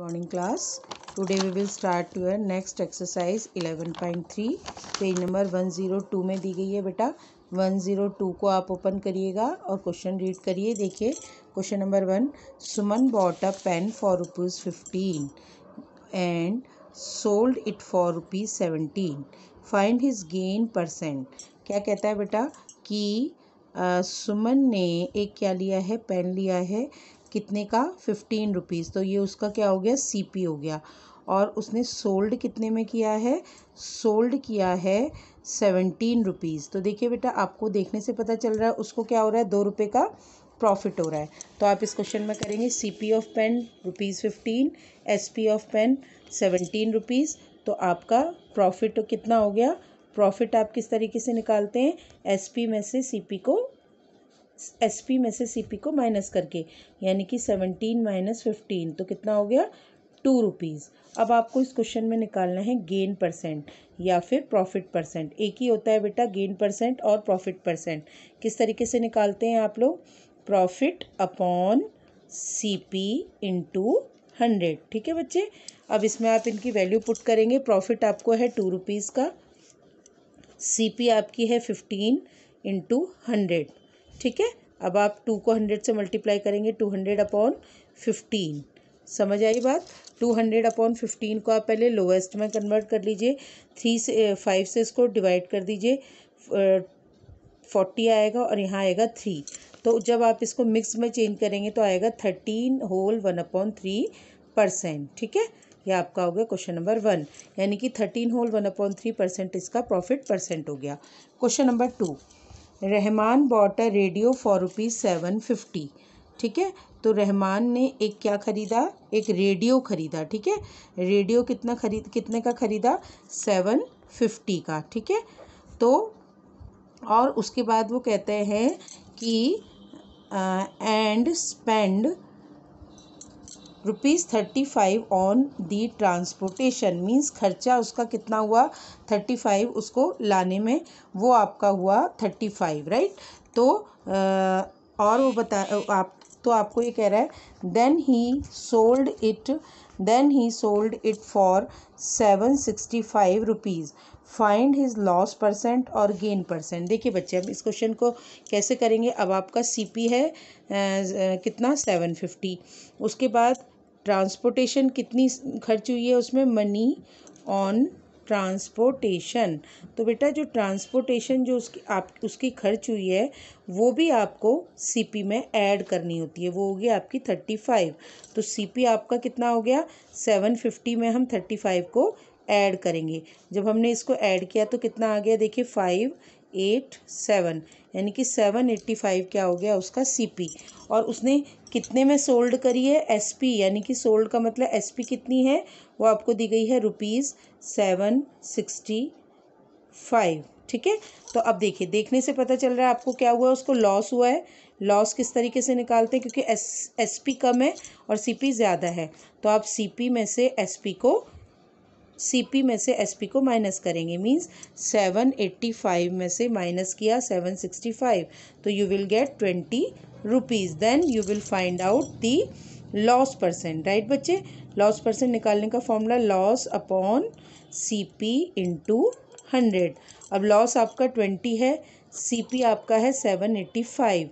morning class today we will start your next exercise 11.3 page number 102 में दी गई है बेटा 102 को आप ओपन करिएगा और क्वेश्चन रीड करिए देखिए question number one Suman bought a pen for rupees fifteen and sold it for rupees seventeen find his gain percent क्या कहता है बेटा कि आ, सुमन ने एक क्या लिया है पेन लिया है कितने का फिफ्टीन रुपीज़ तो ये उसका क्या हो गया सी पी हो गया और उसने सोल्ड कितने में किया है सोल्ड किया है सेवेंटीन रुपीज़ तो देखिए बेटा आपको देखने से पता चल रहा है उसको क्या हो रहा है दो रुपये का प्रॉफिट हो रहा है तो आप इस क्वेश्चन में करेंगे C P of pen rupees fifteen S P of pen seventeen rupees तो आपका प्रॉफिट कितना हो गया प्रॉफिट आप किस तरीके से निकालते हैं एसपी में से सीपी को एस पी में से सी पी को माइनस करके यानी कि सेवनटीन माइनस फिफ्टीन तो कितना हो गया टू रुपीज़ अब आपको इस क्वेश्चन में निकालना है गेन परसेंट या फिर प्रॉफिट परसेंट एक ही होता है बेटा गेन परसेंट और प्रॉफिट परसेंट किस तरीके से निकालते हैं आप लोग profit upon C P into hundred ठीक है बच्चे अब इसमें आप इनकी वैल्यू पुट करेंगे प्रॉफिट आपको है टू रुपीज़ का सी पी आपकी है फिफ्टीन इंटू हंड्रेड ठीक है अब आप टू को हंड्रेड से मल्टीप्लाई करेंगे टू हंड्रेड अपॉन फिफ्टीन समझ आई बात टू हंड्रेड अपॉन फिफ्टीन को आप पहले लोवेस्ट में कन्वर्ट कर लीजिए थ्री से फाइव से इसको डिवाइड कर दीजिए फोर्टी आएगा और यहाँ आएगा थ्री तो जब आप इसको मिक्स में चेंज करेंगे तो आएगा thirteen whole one upon three percent ठीक है यह आपका हो गया क्वेश्चन नंबर वन यानी कि thirteen whole one upon three percent इसका प्रॉफिट परसेंट हो गया question number two Rahman bought a radio for rupees seven fifty ठीक है तो रहमान ने एक क्या ख़रीदा एक रेडियो ख़रीदा ठीक है रेडियो कितना खरीद कितने का ख़रीदा सेवन फिफ्टी का ठीक है तो और उसके बाद वो कहते हैं कि and spend rupees thirty five on the transportation means खर्चा उसका कितना हुआ थर्टी फाइव उसको लाने में वो आपका हुआ थर्टी फाइव राइट तो आ, और वो बता आप तो आपको ये कह रहा है then he sold it then he sold it for seven sixty five rupees find his loss percent और गेन परसेंट देखिए बच्चे अब इस क्वेश्चन को कैसे करेंगे अब आपका सीपी है आ, आ, कितना सेवन फिफ्टी उसके बाद ट्रांसपोर्टेशन कितनी खर्च हुई है उसमें मनी ऑन ट्रांसपोर्टेशन तो बेटा जो ट्रांसपोर्टेशन जो उसकी आप उसकी खर्च हुई है वो भी आपको सीपी में ऐड करनी होती है वो होगी आपकी थर्टी फाइव तो सीपी आपका कितना हो गया सेवन फिफ्टी में हम थर्टी फाइव को ऐड करेंगे जब हमने इसको ऐड किया तो कितना आ गया देखिए फाइव एट सेवन यानी कि सेवन एट्टी फाइव क्या हो गया उसका सीपी और उसने कितने में सोल्ड करी है एसपी यानी कि सोल्ड का मतलब एसपी कितनी है वो आपको दी गई है रुपीज़ सेवन सिक्सटी फाइव ठीक है तो अब देखिए देखने से पता चल रहा है आपको क्या हुआ उसको लॉस हुआ है लॉस किस तरीके से निकालते हैं क्योंकि एस एस पी कम है और सी पी ज़्यादा है तो आप सी पी में से एस पी को सी में से एस को माइनस करेंगे मीन्स 785 में से माइनस किया 765 तो you will get twenty rupees then you will find out the loss percent right बच्चे लॉस परसेंट निकालने का formula loss upon C P into hundred अब लॉस आपका ट्वेंटी है सी पी आपका है seven eighty five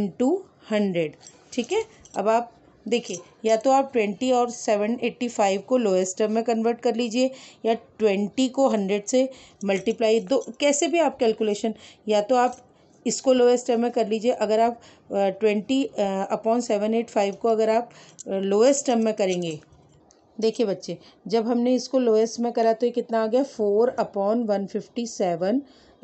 into hundred ठीक है अब आप देखिए या तो आप ट्वेंटी और सेवन एट्टी फाइव को लोएस्ट टर्म में कन्वर्ट कर लीजिए या ट्वेंटी को हंड्रेड से मल्टीप्लाई दो कैसे भी आप कैलकुलेशन या तो आप इसको लोएस्ट टर्म में कर लीजिए अगर आप twenty upon seven eight five को अगर आप लोएस्ट टर्म में करेंगे देखिए बच्चे जब हमने इसको लोएस्ट में करा तो ये कितना आ गया four upon one fifty seven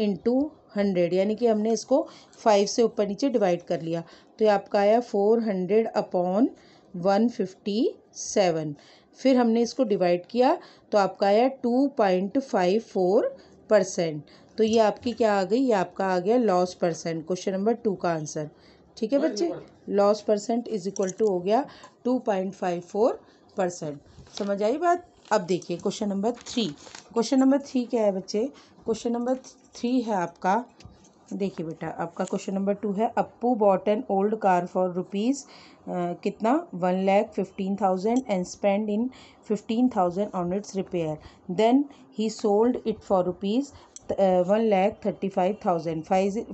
into hundred यानी कि हमने इसको फाइव से ऊपर नीचे डिवाइड कर लिया तो ये आपका आया four hundred upon one fifty seven फिर हमने इसको डिवाइड किया तो आपका आया two point five four percent तो ये आपकी क्या आ गई ये आपका आ गया loss percent question number two का आंसर ठीक है बच्चे loss percent is equal to हो गया two point five four percent समझ आई बात अब देखिए question number three question number three क्या है बच्चे क्वेश्चन नंबर थ्री है आपका देखिए बेटा आपका क्वेश्चन नंबर टू है Appu bought an old car for rupees कितना one lakh fifteen thousand and spend in fifteen thousand on its repair then he sold it for rupees one lakh thirty five thousand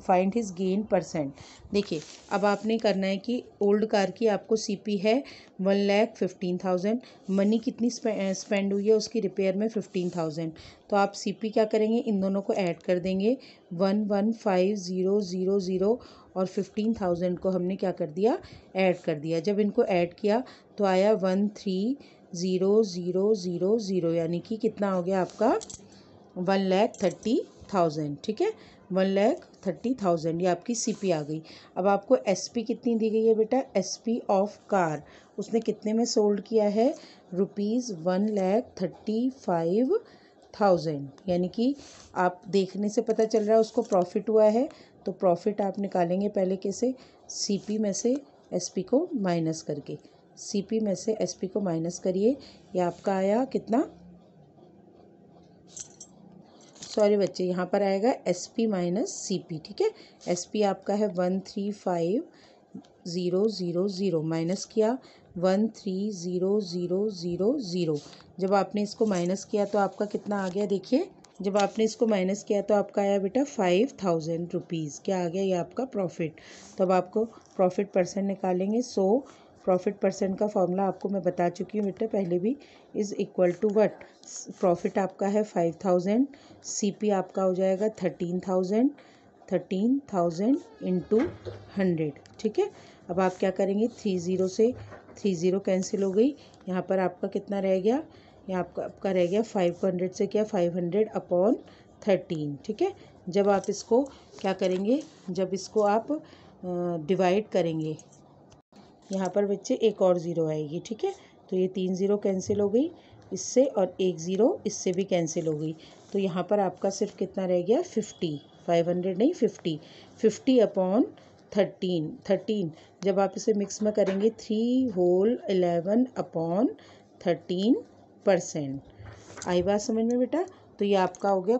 find his gain percent देखिए अब आपने करना है कि old car की आपको CP है one lakh fifteen thousand money कितनी स्पेंड हुई है उसकी रिपेयर में फिफ्टीन थाउजेंड तो आप सीपी क्या करेंगे इन दोनों को ऐड कर देंगे one one five zero zero zero और फिफ्टीन थाउजेंड को हमने क्या कर दिया ऐड कर दिया जब इनको ऐड किया तो आया one three zero zero zero zero यानी कि कितना हो गया आपका वन लैख थर्टी थाउजेंड ठीक है वन लैख थर्टी थाउजेंड ये आपकी सीपी आ गई अब आपको एसपी कितनी दी गई है बेटा एसपी ऑफ कार उसने कितने में सोल्ड किया है rupees one lakh thirty five thousand यानी कि आप देखने से पता चल रहा है उसको प्रॉफिट हुआ है तो प्रॉफिट आप निकालेंगे पहले कैसे सीपी में से एसपी को माइनस करके सीपी में से एसपी को माइनस करिए ये आपका आया कितना सॉरी तो बच्चे यहाँ पर आएगा S P minus C P ठीक है एस पी आपका है one three five zero zero zero minus किया one three zero zero zero zero जब आपने इसको माइनस किया तो आपका कितना आ गया देखिए जब आपने इसको माइनस किया तो आपका आया बेटा फाइव थाउजेंड रुपीज़ क्या आ गया ये आपका प्रॉफिट तो अब आपको प्रॉफिट परसेंट निकालेंगे सो so, प्रॉफिट परसेंट का फॉर्मूला आपको मैं बता चुकी हूँ बेटा पहले भी is equal to what profit आपका है फाइव थाउजेंड सी पी आपका हो जाएगा thirteen thousand thirteen thousand into hundred ठीक है अब आप क्या करेंगे थ्री ज़ीरो से थ्री ज़ीरो कैंसिल हो गई यहाँ पर आपका कितना रह गया यहाँ आपका आपका रह गया फाइव हंड्रेड से क्या फाइव हंड्रेड अपॉन थर्टीन ठीक है जब आप इसको क्या करेंगे जब इसको आप डिवाइड करेंगे यहाँ पर बच्चे एक और ज़ीरो आएगी ठीक है तो ये तीन ज़ीरो कैंसिल हो गई इससे और एक ज़ीरो इससे भी कैंसिल हो गई तो यहाँ पर आपका सिर्फ कितना रह गया फिफ्टी फाइव हंड्रेड नहीं fifty fifty upon thirteen thirteen जब आप इसे मिक्स में करेंगे three whole eleven upon thirteen percent आई बात समझ में बेटा तो ये आपका हो गया